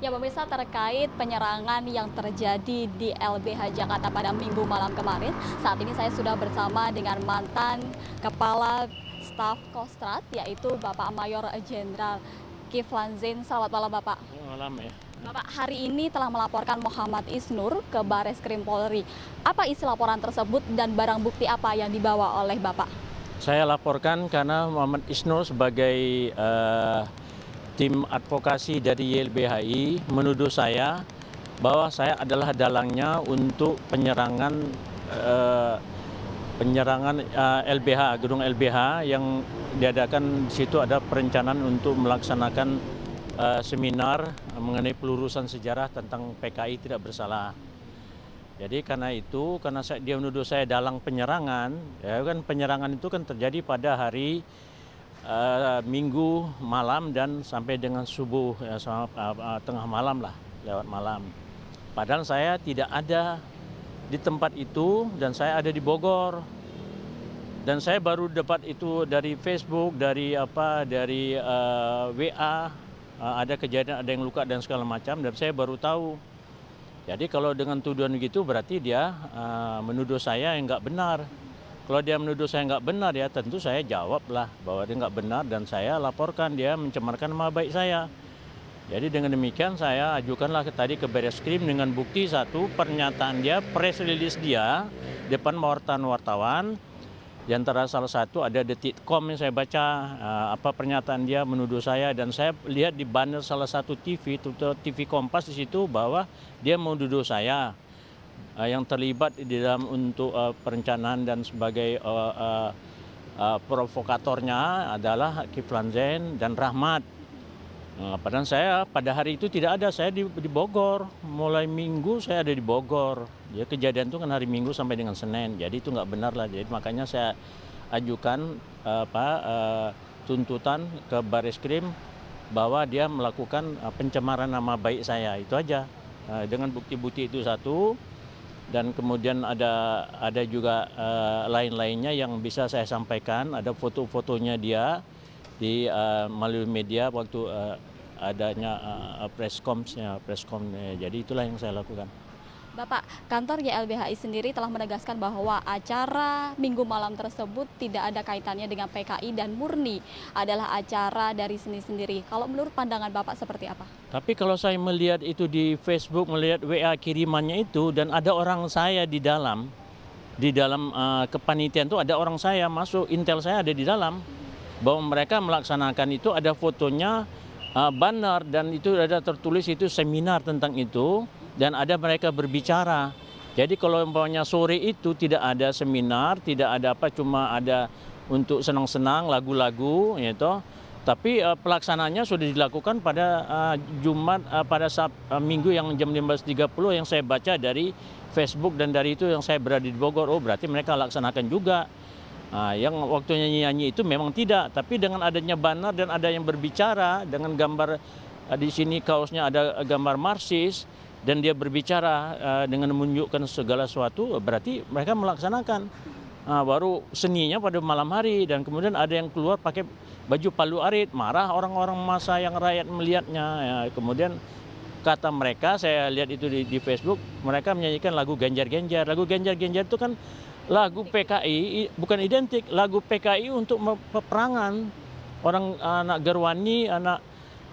Ya pemirsa terkait penyerangan yang terjadi di LBH Jakarta pada minggu malam kemarin, saat ini saya sudah bersama dengan mantan Kepala Staf Kostrat, yaitu Bapak Mayor Jenderal Kiflan Zain. Selamat malam Bapak. Malam ya. Bapak hari ini telah melaporkan Muhammad Isnur ke Bares Krim Polri. Apa isi laporan tersebut dan barang bukti apa yang dibawa oleh Bapak? Saya laporkan karena Muhammad Isnur sebagai uh, tim advokasi dari YLBHI menuduh saya bahwa saya adalah dalangnya untuk penyerangan eh, penyerangan eh, LBH gedung LBH yang diadakan di situ ada perencanaan untuk melaksanakan eh, seminar mengenai pelurusan sejarah tentang PKI tidak bersalah. Jadi karena itu, karena saya, dia menuduh saya dalang penyerangan, ya kan penyerangan itu kan terjadi pada hari uh, minggu malam dan sampai dengan subuh ya, sama, uh, tengah malam lah lewat malam. Padahal saya tidak ada di tempat itu dan saya ada di Bogor. Dan saya baru dapat itu dari Facebook, dari apa, dari uh, WA uh, ada kejadian ada yang luka dan segala macam dan saya baru tahu. Jadi kalau dengan tuduhan begitu berarti dia uh, menuduh saya yang nggak benar. Kalau dia menuduh saya nggak benar ya tentu saya jawablah bahwa dia nggak benar dan saya laporkan dia mencemarkan nama baik saya. Jadi dengan demikian saya ajukanlah ke, tadi ke Baris Krim dengan bukti satu pernyataan dia, press release dia depan wartawan-wartawan. Di antara salah satu ada detikcom yang saya baca eh, apa pernyataan dia menuduh saya dan saya lihat di banner salah satu TV, TV Kompas di situ bahwa dia menuduh saya uh, yang terlibat di dalam untuk uh, perencanaan dan sebagai uh, uh, uh, provokatornya adalah Kiflan Zain dan Rahmat. Nah, padahal saya pada hari itu tidak ada, saya di, di Bogor. Mulai Minggu saya ada di Bogor. Ya kejadian itu kan hari Minggu sampai dengan Senin. Jadi itu nggak benar lah. Jadi makanya saya ajukan uh, apa uh, tuntutan ke Baris Krim bahwa dia melakukan uh, pencemaran nama baik saya. Itu aja. uh, dengan bukti-bukti itu satu, dan kemudian ada ada juga eh, lain lainnya yang bisa saya sampaikan ada foto fotonya dia di eh, melalui media waktu eh, adanya presscom jadi itulah yang saya lakukan Bapak, kantor YLBHI sendiri telah menegaskan bahwa acara Minggu Malam tersebut tidak ada kaitannya dengan PKI dan murni adalah acara dari seni sendiri. Kalau menurut pandangan Bapak seperti apa? Tapi kalau saya melihat itu di Facebook, melihat WA kirimannya itu dan ada orang saya di dalam, di dalam uh, kepanitiaan itu ada orang saya masuk, intel saya ada di dalam. Bahwa mereka melaksanakan itu ada fotonya, uh, banner dan itu ada tertulis itu seminar tentang itu dan ada mereka berbicara. Jadi kalau umpamanya sore itu tidak ada seminar, tidak ada apa, cuma ada untuk senang-senang lagu-lagu, gitu. Tapi uh, eh, pelaksananya sudah dilakukan pada uh, Jumat uh, pada sab, uh, minggu yang jam 15.30 yang saya baca dari Facebook dan dari itu yang saya berada di Bogor. Oh, berarti mereka laksanakan juga. Nah, yang waktunya nyanyi itu memang tidak, tapi dengan adanya banner dan ada yang berbicara dengan gambar di sini kaosnya ada gambar Marsis, dan dia berbicara eh, dengan menunjukkan segala sesuatu berarti mereka melaksanakan nah, baru seninya pada malam hari dan kemudian ada yang keluar pakai baju palu arit marah orang-orang masa yang rakyat melihatnya ya, kemudian kata mereka saya lihat itu di, di Facebook mereka menyanyikan lagu ganjar-ganjar lagu ganjar-ganjar itu kan lagu PKI bukan identik lagu PKI untuk peperangan orang anak Gerwani anak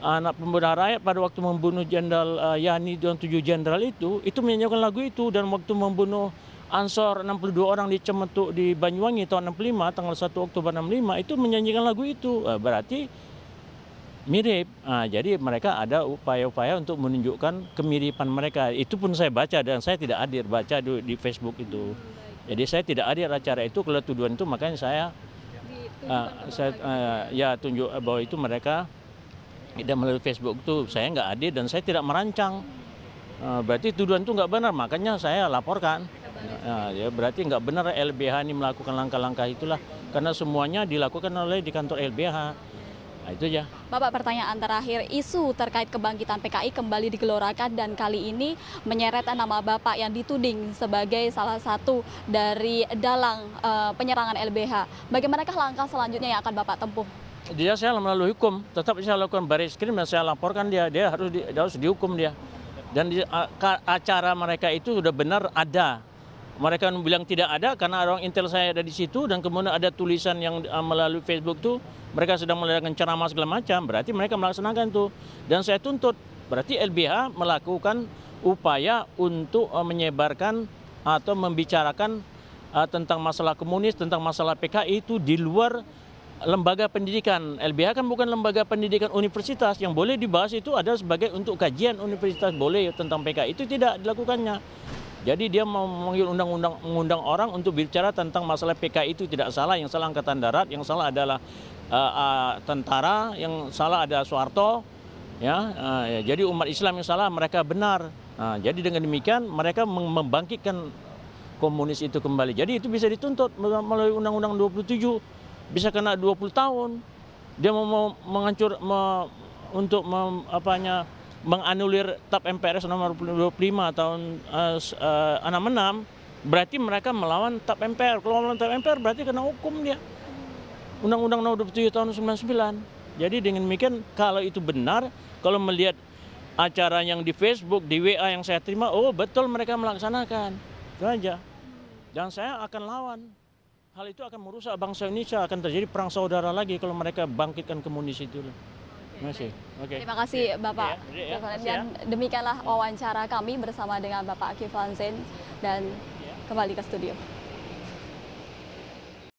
anak pembela rakyat pada waktu membunuh Jenderal uh, Yani dan tujuh jenderal itu, itu menyanyikan lagu itu dan waktu membunuh Ansor 62 orang di Cementuk di Banyuwangi tahun 65 tanggal 1 Oktober 65 itu menyanyikan lagu itu. Uh, berarti mirip. Nah, jadi mereka ada upaya-upaya untuk menunjukkan kemiripan mereka. Itu pun saya baca dan saya tidak hadir baca di, di Facebook itu. Jadi saya tidak hadir acara itu kalau tuduhan itu makanya saya uh, saya uh, ya tunjuk eh, bahwa itu mereka tidak melalui Facebook itu saya nggak hadir dan saya tidak merancang. Eh, berarti tuduhan itu nggak benar, makanya saya laporkan. ya, ya berarti nggak benar LBH ini melakukan langkah-langkah itulah karena semuanya dilakukan oleh di kantor LBH. Nah, itu ya. Bapak pertanyaan terakhir, isu terkait kebangkitan PKI kembali digelorakan dan kali ini menyeret nama Bapak yang dituding sebagai salah satu dari dalang uh, penyerangan LBH. Bagaimanakah langkah selanjutnya yang akan Bapak tempuh? dia saya melalui hukum. Tetap saya lakukan baris krim dan saya laporkan dia. Dia harus di, dia harus dihukum dia. Dan di, acara mereka itu sudah benar ada. Mereka bilang tidak ada karena orang intel saya ada di situ dan kemudian ada tulisan yang melalui Facebook itu mereka sedang melakukan ceramah segala macam. Berarti mereka melaksanakan itu. Dan saya tuntut. Berarti LBH melakukan upaya untuk e, menyebarkan atau membicarakan e, tentang masalah komunis, tentang masalah PKI itu di luar lembaga pendidikan. LBH kan bukan lembaga pendidikan universitas. Yang boleh dibahas itu ada sebagai untuk kajian universitas boleh tentang PK. Itu tidak dilakukannya. Jadi dia memanggil undang-undang mengundang orang untuk bicara tentang masalah PK itu tidak salah. Yang salah angkatan darat, yang salah adalah uh, uh, tentara, yang salah ada Soeharto. Ya, uh, ya, jadi umat Islam yang salah mereka benar. Uh, jadi dengan demikian mereka membangkitkan komunis itu kembali. Jadi itu bisa dituntut melalui Undang-Undang 27 bisa kena 20 tahun. Dia mau menghancur me, untuk mem, apanya menganulir TAP MPRS nomor 25 tahun uh, uh, 66 berarti mereka melawan TAP MPR. Kalau melawan TAP MPR berarti kena hukum dia. Undang-Undang Nomor 27 tahun 99. Jadi dengan demikian kalau itu benar, kalau melihat acara yang di Facebook, di WA yang saya terima, oh betul mereka melaksanakan. Itu aja. Dan saya akan lawan hal itu akan merusak bangsa Indonesia akan terjadi perang saudara lagi kalau mereka bangkitkan komunis itu Masih. Oke. Okay. Terima kasih iya. Bapak iya. Iya. Dan ya. demikianlah wawancara kami bersama dengan Bapak Akif Zain dan kembali ke studio.